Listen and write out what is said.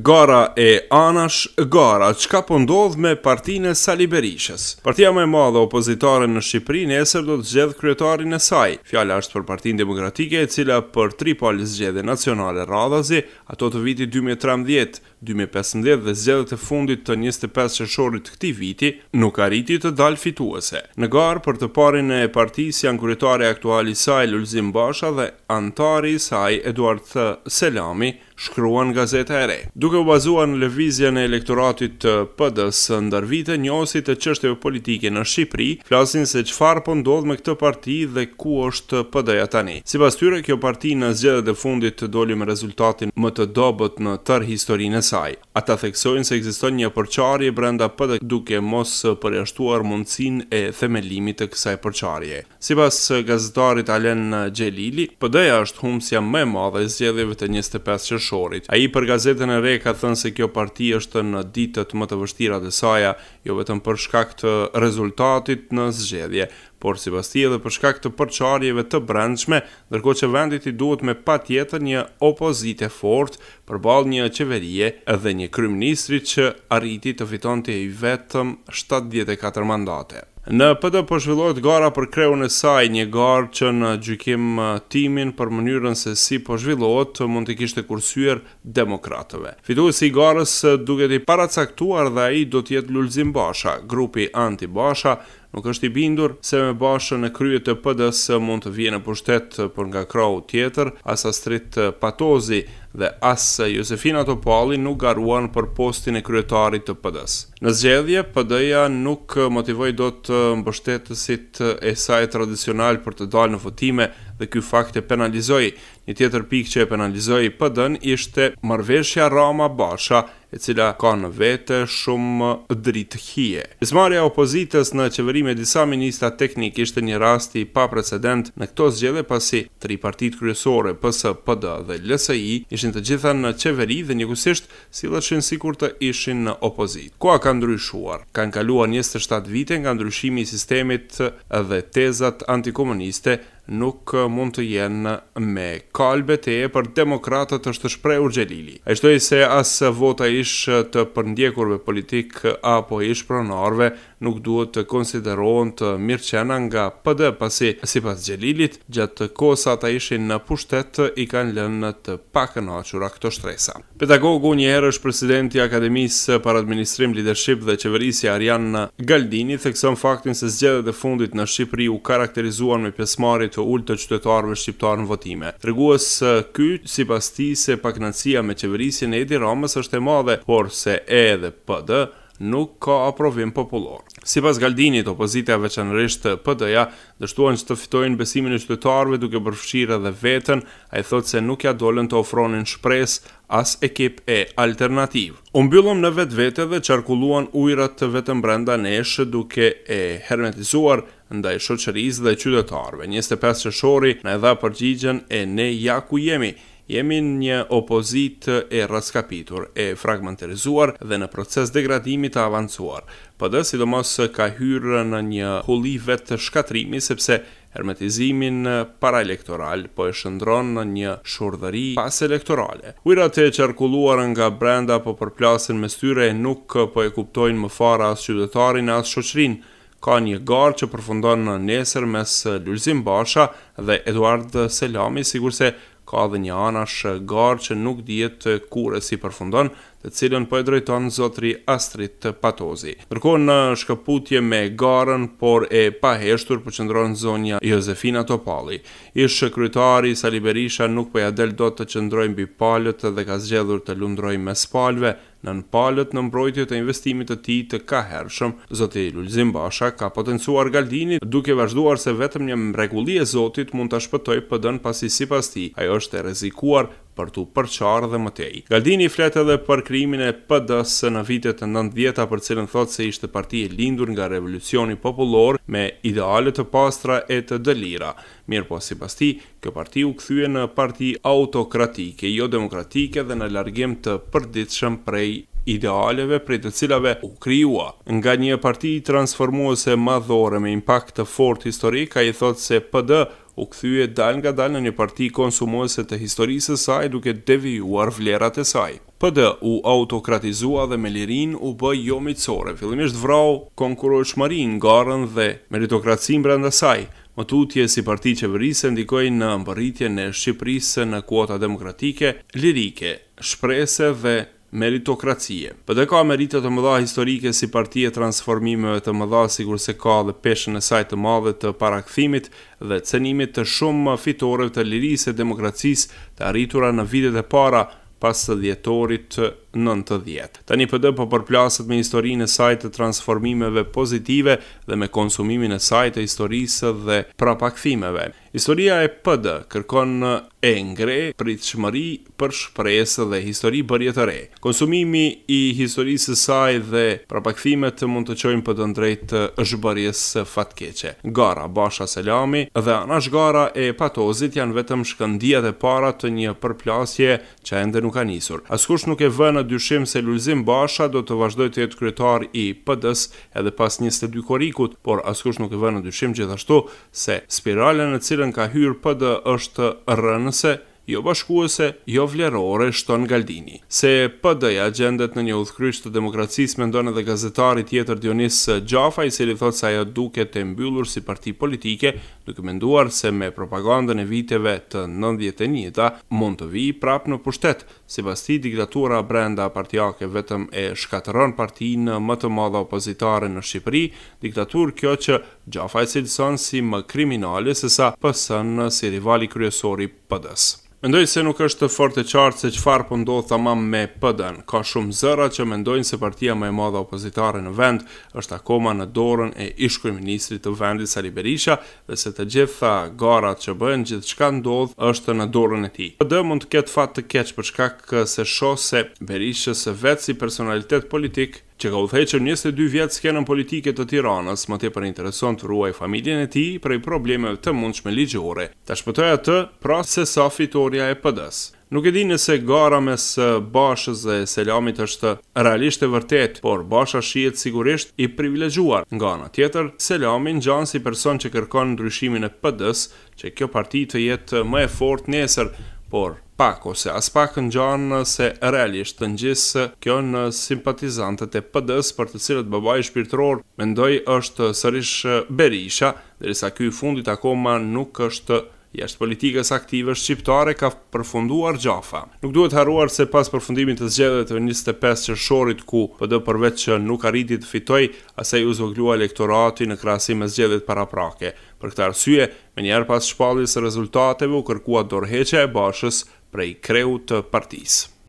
Gara e Anash Gara, çka po ndodh me partinë e Sali Berishës? Partia më e madhe opozitare në Shqipëri nesër do të zgjedh kryetarin e saj. Fjala është për Partinë Demokratike, e cila për tri palë zgjedhje nacionale radhazi ato të vitit 2013 2015 dhe zgjedhjet e fundit të 25 qershorit të këtij viti nuk arriti të dalë fituese. Në garë për të parin e partisë janë kryetari aktual i saj Lulzim Basha dhe antari i saj Eduard Th. Selami, shkruan gazeta e re. Duke u bazuar në lëvizjen e elektoratit të PD-s ndër vite, njësi të çështjeve politike në Shqipëri flasin se çfarë po ndodh me këtë parti dhe ku është PD-ja tani. Sipas tyre, kjo parti në zgjedhjet e fundit doli me rezultatin më të dobët në tërë historinë e saj. Ata theksojnë se ekziston një përqarje brenda PD duke mos përjashtuar mundësin e themelimit të kësaj Si Sipas gazetarit Alen Xhelili, PD-ja është humbësia më e madhe e zgjedhjeve të 25 qershorit. Ai për gazetën e Re ka thënë se kjo parti është në ditët më të vështira të saj, jo vetëm për shkak të rezultatit në zgjedhje, por si pas tjede për shkak të përqarjeve të brendshme, dërko që vendit i duhet me pa tjetër një opozite fort për balë një qeverie edhe një kryministri që arriti të fiton të i vetëm 74 mandate. Në PD po zhvillohet gara për kreun e saj, një garë që në gjykim timin për mënyrën se si po zhvillohet mund të kishte kursyer demokratëve. Fituesi si i garës duket i paracaktuar dhe ai do të jetë Lulzim Basha, grupi Anti Basha, nuk është i bindur se me bashën në krye të pd mund të vijë në pushtet për nga krau tjetër, asa strit Patozi, dhe as Josefina Topali nuk garuan për postin e kryetarit të PD-s. Në zgjedhje, PD-ja nuk motivoj do të mbështetësit e saj tradicional për të dalë në votime dhe ky fakt e penalizoi. Një tjetër pikë që e penalizoi PD-n ishte marrveshja Rama-Basha, e cila ka në vete shumë dritëhije. Pismarja opozitës në qeveri me disa ministra teknik ishte një rasti pa precedent në këto zgjede pasi tri partit kryesore, PS, PD dhe LSI ishin të gjitha në qeveri dhe një kusisht si dhe sikur të ishin në opozit. Kua ka ndryshuar? Kanë kaluar 27 vite nga ndryshimi i sistemit dhe tezat antikomuniste nuk eh, mund të jenë me kalbe të e për demokratët është shprej urgjelili. E shtoj se asë vota ishë të përndjekurve politik apo ishë pronarve nuk duhet të konsideron të mirë qena nga PD pasi si pas gjelilit gjatë kosa ata ishin në pushtet i kanë lënë të pakën aqura këto shtresa. Pedagogu njëherë është presidenti Akademisë për Administrim, Lidership dhe Qeverisi Arjan Galdini thekson faktin se zgjede dhe fundit në Shqipëri u karakterizuan me pjesmarit të ullë të qytetarëve shqiptarë në votime. Reguës ky, si pas ti, se pak me qeverisin Edi Ramës është e madhe, por se e dhe PD nuk ka aprovim popullor. Si pas Galdinit, opozita veçanërisht PD-ja dështuan që të fitojnë besimin e qytetarëve duke përfshirë edhe vetën, a i thotë se nuk ja dolen të ofronin shpres as ekip e alternativ. Umbyllëm në vetë vete dhe qarkulluan ujrat të vetën brenda neshë duke e hermetizuar ndaj shoqërisë dhe qytetarëve. 25 qëshori në edha përgjigjen e ne ja ku jemi. Jemi një opozit e raskapitur, e fragmentarizuar dhe në proces degradimit të avancuar. PD sidomos ka hyrë në një huli vetë shkatrimi sepse hermetizimin para elektoral po e shëndron në një shurdhëri pas elektorale. Ujrat e qarkulluar nga brenda po përplasin me styre nuk po e kuptojnë më fara as qytetarin as shoqrinë, ka një garë që përfundon në nesër mes eh, Lurzim Basha dhe Eduard Selami, sigur se ka dhe një anash garë që nuk djetë eh, kure si përfundon, të cilën po e drejton zotri Astrid të Patozi. Nërko në shkëputje me garën, por e paheshtur për qëndron zonja Jozefina Topali. Ishë kryetari Sali Berisha nuk po e adel do të qëndrojnë bi palët dhe ka zgjedhur të lundrojnë mes palëve, në në palët në mbrojtje të investimit të ti të ka hershëm, zote Lulzim Basha ka potencuar Galdinit duke vazhduar se vetëm një mregulli e zotit mund të shpëtoj pëdën pasi si pas ti, ajo është e rezikuar për tu përçarë dhe mëtej. Galdini flet edhe për krimin e PDS në vitet e 90-ta, për cilën thotë se ishte parti e lindur nga revolucioni popullor me ideale të pastra e të dëlira. Mirpo sipas ti, kjo parti u kthye në parti autokratike, jo demokratike dhe në largim të përditshëm prej idealeve prej të cilave u krijuar. Nga një parti transformuese madhore me impakt të fort historik, ai thotë se PD u kthye dal nga dal në një parti konsumuese të historisë së saj duke devijuar vlerat e saj. PD u autokratizua dhe me lirin u bë jo mitësore, fillimisht vrau konkurrueshmëri në garën dhe meritokracin brenda saj. Më tutje si parti qeverisë ndikoj në mbëritje në Shqipërisë në kuota demokratike, lirike, shprese dhe meritokracie. të ka merite të mëdha historike si parti e transformimeve të mëdha, sikur se ka dhe peshën e saj të madhe të parakthimit dhe të cenimit të shumë fitoreve të lirisë e demokracisë të arritura në vitet e para pas të djetorit. 90. Tani PD po përplaset me historinë e saj të transformimeve pozitive dhe me konsumimin e saj të historisë dhe prapakthimeve. Historia e PD kërkon në engre, pritëshmëri për shpresë dhe histori bërje të re. Konsumimi i historisë e saj dhe prapakthimet mund të qojnë për të ndrejt është bërjes fatkeqe. Gara, Basha Selami dhe Anash Gara e Patozit janë vetëm shkëndia dhe para të një përplasje që ende nuk ka nisur. Askush nuk e vë në dyshim se Lulzim Basha do të vazhdoj të jetë kryetar i PD-s edhe pas 22 korikut, por askush nuk e vënë në dyshim gjithashtu se spirale në cilën ka hyrë PD është rënëse, Jo bashkuese jo vlerore shton Galdini se PD-ja gjendet në një udhkryesh të demokracisë me ndonë edhe gazetari tjetër Dionis Gjafa i cili thot se ajo duket e mbyllur si parti politike duke menduar se me propagandën e viteve të e ta mund të vi prap në pushtet sipas basti, diktatura brenda partijake vetëm e shkatërron partinë më të madhë opozitare në Shqipëri diktatur kjo që Gjafaj e si më kriminale se sa pësën në si rivali kryesori pëdës. Mendoj se nuk është fort e qartë se çfarë po ndodh tamam me PD-n. Ka shumë zëra që mendojnë se partia më e madhe opozitare në vend është akoma në dorën e ish ministri të vendit Sali Berisha dhe se të gjitha garat që bëhen gjithçka ndodh është në dorën e tij. PD mund të ketë fat të keq për shkak se shoh se Berisha se vetë si personalitet politik që ka u thecër 22 vjetë skenën politike të tiranës, më të për intereson të ruaj familjen e ti prej problemeve të mundshme ligjore. Ta shpëtoja të, pra se sa fitoria e pëdës. Nuk e di nëse gara mes bashës dhe selamit është realisht e vërtet, por basha shijet sigurisht i privilegjuar. Nga në tjetër, selamin gjanë si person që kërkon ndryshimin e pëdës, që kjo parti të jetë më e fort nesër, por pak ose as pak në gjanë se realisht të njësë kjo në simpatizantët e pëdës për të cilët babaj shpirtror mendoj është sërish Berisha, dhe risa i fundit akoma nuk është jashtë politikës aktive shqiptare ka përfunduar gjafa. Nuk duhet haruar se pas përfundimit të zgjedhjeve të 25 qershorit ku PD përveç se nuk arriti të fitojë, asaj u zgjuat elektorati në krahasim me zgjedhjet paraprake. Për këtë arsye, më pas shpalljes së rezultateve u kërkuat dorëheqja e bashës prej kreut të partisë.